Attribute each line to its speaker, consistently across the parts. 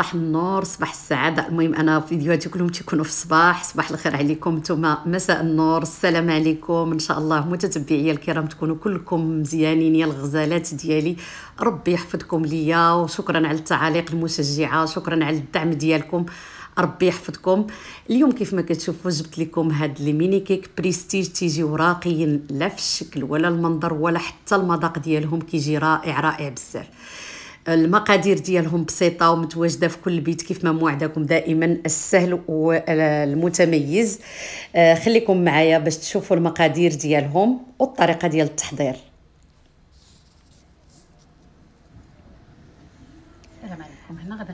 Speaker 1: صباح النور صباح السعاده المهم انا فيديوهاتي كلهم تيكونوا في الصباح صباح الخير عليكم نتوما مساء النور السلام عليكم ان شاء الله متتبعي الكرام تكونوا كلكم مزيانين يا الغزالات ديالي ربي يحفظكم ليا وشكرا على التعاليق المشجعه شكرا على الدعم ديالكم ربي يحفظكم اليوم كيف ما كتشوفوا جبت لكم هاد لي ميني كيك بريستيج تيجيو راقيين لا في الشكل ولا المنظر ولا حتى المذاق ديالهم كيجي رائع رائع بزاف المقادير ديالهم بسيطه ومتواجده في كل بيت كيف ما موعدكم دائما السهل والمتميز آه، خليكم معايا باش تشوفوا المقادير ديالهم والطريقه ديال التحضير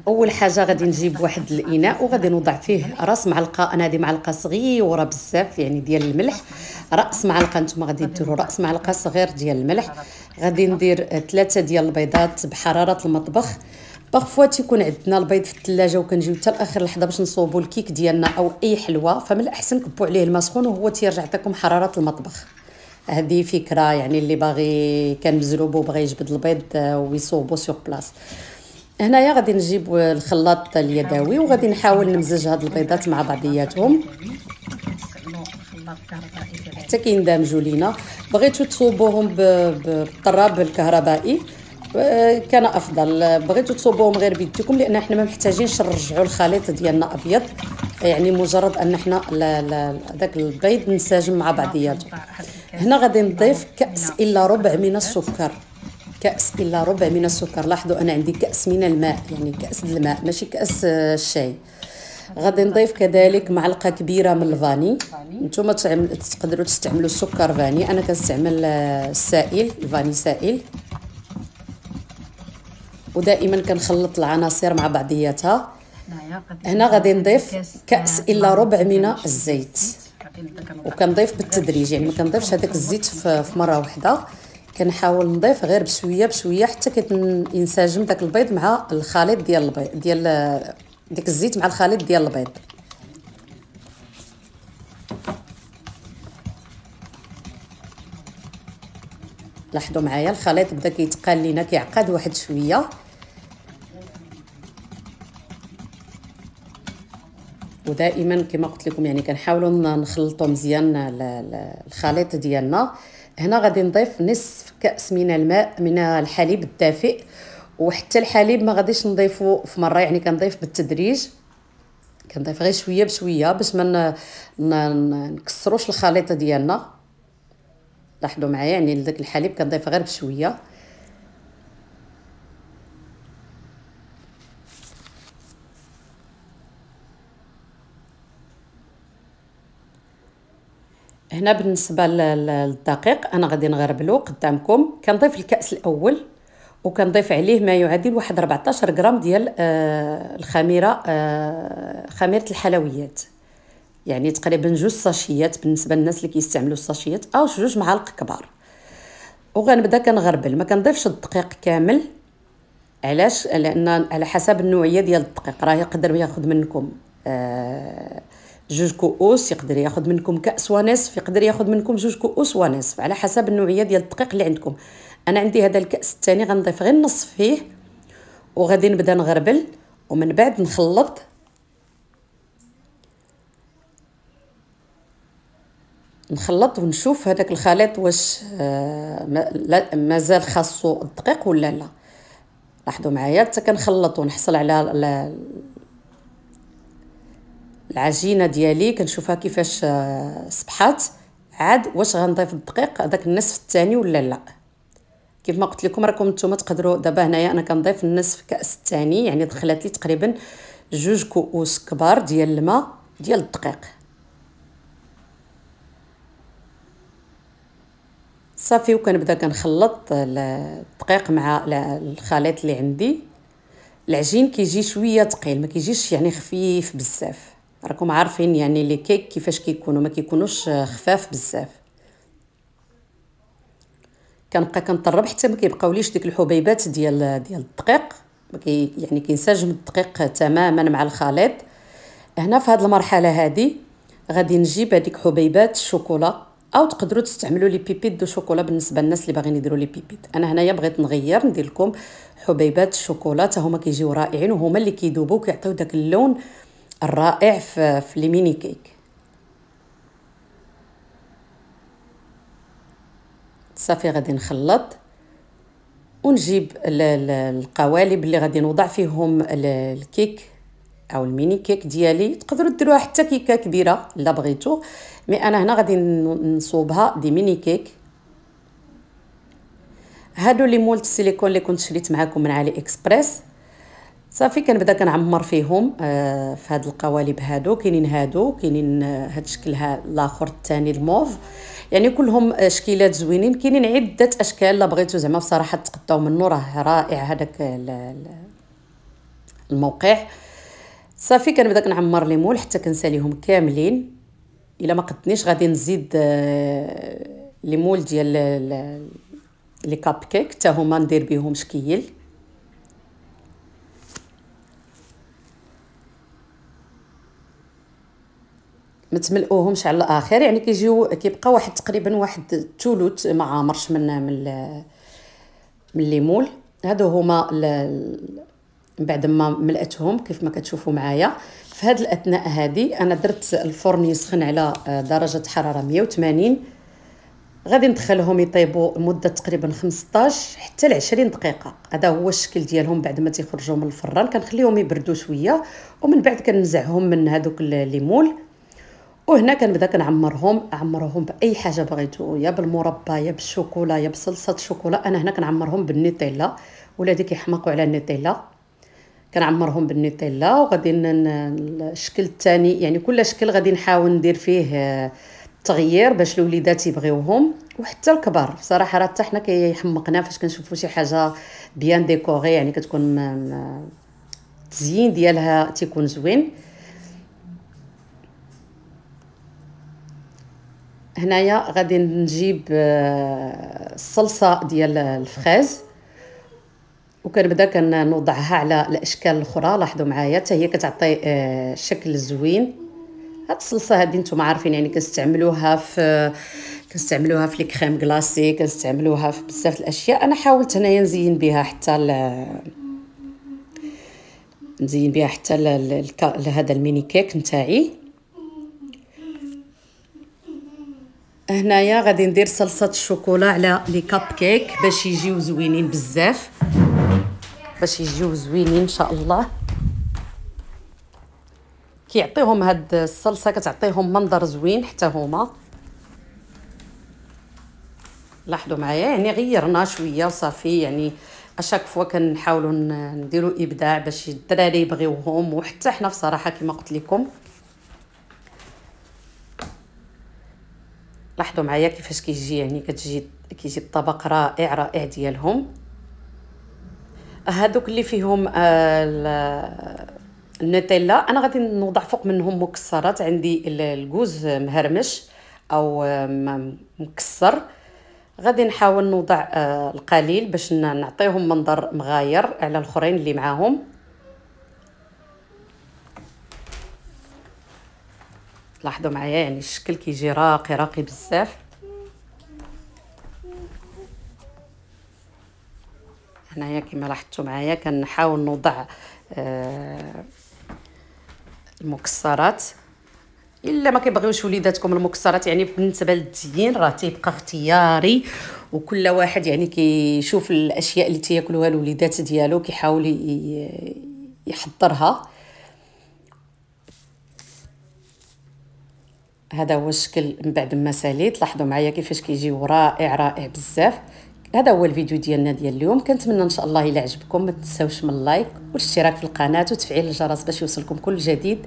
Speaker 1: اول حاجه غادي نجيب واحد الاناء وغادي نوضع فيه راس معلقه انا هذه معلقه صغيره بزاف يعني ديال الملح راس معلقه نتوما غادي ديروا راس معلقه صغير ديال الملح غادي ندير ثلاثه ديال البيضات بحراره المطبخ باغفوا تيكون عندنا البيض في الثلاجه وكنجيو حتى لاخر لحظه باش نصوبوا الكيك ديالنا او اي حلوه فمن الاحسن كبوا عليه الماء سخون وهو تيرجع يعطيكم حراره المطبخ هذه فكره يعني اللي باغي كان مزروب وبغى يجبد البيض آه، ويصوبو سور بلاص هنايا غادي نجيب الخلاط اليدوي وغادي نحاول نمزج هاد البيضات مع بعضياتهم حتى كيندمجوا لينا بغيتو تصوبوهم بالطراب الكهربائي آه، كان افضل بغيتو تصوبوهم غير بيديكم لان حنا ما محتاجينش نرجعوا الخليط ديالنا ابيض يعني مجرد ان حنا داك البيض نساجم مع بعضياته هنا غادي نضيف كاس الا ربع من السكر كأس إلا ربع من السكر لاحظوا أنا عندي كأس من الماء يعني كأس الماء ماشي كأس الشاي غادي نضيف كذلك معلقه كبيره من الفاني نتوما تقدروا تستعملوا السكر فاني انا كنستعمل السائل الفاني سائل ودائما كنخلط العناصر مع بعضياتها هنا غادي نضيف كاس آه، الا ربع من الزيت وكنضيف بالتدريج يعني ما كنضيفش هذاك الزيت في مره واحده كنحاول نضيف غير بشويه بشويه حتى كينسجم داك البيض مع الخليط ديال البيض ديال ديك الزيت مع الخليط ديال البيض لاحظوا معايا الخليط بدا كيتقال لينا كيعقد واحد شويه ودائما كما قلت لكم يعني كنحاولوا نخلطوا مزيان الخليط ديالنا هنا غادي نضيف نصف كأس من الماء من الحليب الدافئ وحتى الحليب ما غاديش نضيفه في مره يعني كنضيف بالتدريج كنضيف غير شويه بشويه باش ما نكسروش الخليط ديالنا لاحظوا معايا يعني داك الحليب كنضيف غير بشويه هنا بالنسبه للدقيق انا غادي نغربلو قدامكم كنضيف الكاس الاول وكنضيف عليه ما يعادل واحد 14 غرام ديال آه، الخميره آه، خميره الحلويات يعني تقريبا جوج صاشيات بالنسبه للناس اللي كيستعملوا الصاشيات او جوج معالق كبار وغنبدا كنغربل ما كنضيفش الدقيق كامل علاش لان على حسب النوعيه ديال الدقيق راه يقدر ياخذ منكم آه جوج كؤوس يقدر ياخذ منكم كاس ونصف يقدر ياخذ منكم جوج كؤوس ونصف على حسب النوعيه ديال الدقيق اللي عندكم انا عندي هذا الكاس الثاني غنضيف غير النصف فيه وغادي نبدا نغربل ومن بعد نخلط نخلط ونشوف هذاك الخليط واش آه مازال خاصو الدقيق ولا لا لاحظوا معايا حتى كنخلط ونحصل على العجينه ديالي كنشوفها كيفاش آه، صبحات عاد واش غنضيف الدقيق هذاك النصف الثاني ولا لا كيف ما قلت لكم راكم نتوما تقدروا دابا هنايا انا كنضيف النصف كاس الثاني يعني دخلت لي تقريبا جوج كؤوس كبار ديال الماء ديال الدقيق صافي وكنبدا كنخلط الدقيق مع الخليط اللي عندي العجين كيجي شويه ثقيل ما كيجيش يعني خفيف بزاف راكم عارفين يعني لي كيك كيفاش كيكونوا ما كيكونوش آه، خفاف بزاف كنبقى كنطرب حتى ما كيبقاوليش ديك الحبيبات ديال ديال الدقيق كي يعني كينسجم الدقيق تماما مع الخليط هنا في هذه المرحله هذه غادي نجيب هذيك حبيبات الشوكولا او تقدروا تستعملوا لي بيبيت دو شوكولا بالنسبه للناس اللي باغيين يديروا لي بيبيت انا هنايا بغيت نغير ندير لكم حبيبات الشوكولا حتى هما كيجيو رائعين وهما اللي كيذوبوا كيعطيو داك اللون الرائع في, في الميني كيك صافي غادي نخلط ونجيب القوالب اللي غادي نوضع فيهم الكيك او الميني كيك ديالي تقدروا ديروها حتى كيكه كبيره الا بغيتو مي انا هنا غادي نصوبها دي ميني كيك هادو لي مولت سيليكون اللي كنت شريت معاكم من علي اكسبريس صافي كنبدا كنعمر فيهم آه في هاد القوالب هادو كاينين هادو كاينين آه، هاد الشكل ها الاخر الثاني الموف يعني كلهم شكيلات زوينين كاينين عده اشكال لا بغيتو زعما بصراحه تقطعوا منه راه رائع هذاك الموقع صافي كنبدا كنعمر لي مول حتى كنساليهم كاملين الا ما قدنيش غادي نزيد آه، لي مول ديال لي كاب كيك حتى هما ندير بهم شكيل ما تملؤوهمش على الاخر يعني كيجيو كيبقى واحد تقريبا واحد الثلث ما عامرش من من من الليمول هادو هما من بعد ما ملأتهم كيف ما كتشوفوا معايا في هاد الاثناء هادي انا درت الفرن يسخن على درجه حراره 180 غادي ندخلهم يطيبوا مده تقريبا 15 حتى ل 20 دقيقه هذا هو الشكل ديالهم بعد ما تيخرجوا من الفران كنخليهم يبردوا شويه ومن بعد كنزعهم من هذوك الليمول وهنا كنبدا كنعمرهم عمرهم باي حاجه بغيتو يا بالمربى يا بالشوكولا يا بصلصه شوكولا انا هنا كنعمرهم بالنيتيلا ولادي كيحماقوا على النيتيلا كنعمرهم بالنيتيلا وغادي الشكل الثاني يعني كل شكل غادي نحاول ندير فيه آه، تغيير باش الوليدات يبغيوهم وحتى الكبار بصراحه راه حتى حنا كيحمقنا فاش كنشوفوا شي حاجه بيان ديكوري يعني كتكون التزيين ديالها تيكون زوين هنايا غادي نجيب آه، الصلصه ديال الفخاز وكنبدا كنوضعها على الاشكال الاخرى لاحظوا معايا حتى هي كتعطي آه، شكل زوين هاد الصلصه هادي نتوما عارفين يعني كنستعملوها في كنستعملوها في الكريم كلاصي كنستعملوها في بزاف الاشياء انا حاولت هنايا نزين بها حتى ل... نزين بها حتى ل... لهذا الميني كيك نتاعي هنايا غادي ندير صلصه الشوكولا على لي كاب كيك باش يجيو زوينين بزاف باش يجيو زوينين ان شاء الله كيعطيهم هاد الصلصه كتعطيهم منظر زوين حتى هما لاحظوا معايا يعني غيرنا شويه وصافي يعني اشاك فوا كنحاولوا نديروا ابداع باش الدراري يبغيوهم وحتى حنا بصراحه كما قلت لكم لاحظوا معايا كيفاش كيجي يعني كتجي كيجي الطبق رائع رائع ديالهم هادوك اللي فيهم آه، النوتيلا انا غادي نوضع فوق منهم مكسرات عندي الجوز مهرمش او آه، مكسر غادي نحاول نوضع آه، القليل باش نعطيهم منظر مغاير على الاخرين اللي معاهم تلاحظوا معايا يعني الشكل كيجي راقي راقي بزاف هنايا كما لاحظتوا معايا كنحاول نوضع آه المكسرات الا ما كيبغيوش وليداتكم المكسرات يعني بالنسبه للتزيين راه تيبقى اختياري وكل واحد يعني كيشوف الاشياء اللي تياكلوها الوليدات ديالو كيحاول يحضرها هذا هو الشكل من بعد ما ساليت لاحظوا معايا كيفاش كيجيو رائع رائع بزاف هذا هو الفيديو ديالنا ديال اليوم كنتمنى ان شاء الله الا عجبكم ما تنساوش من اللايك والاشتراك في القناه وتفعيل الجرس باش يوصلكم كل جديد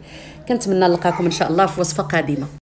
Speaker 1: كنتمنى نلقاكم ان شاء الله في وصفه قادمه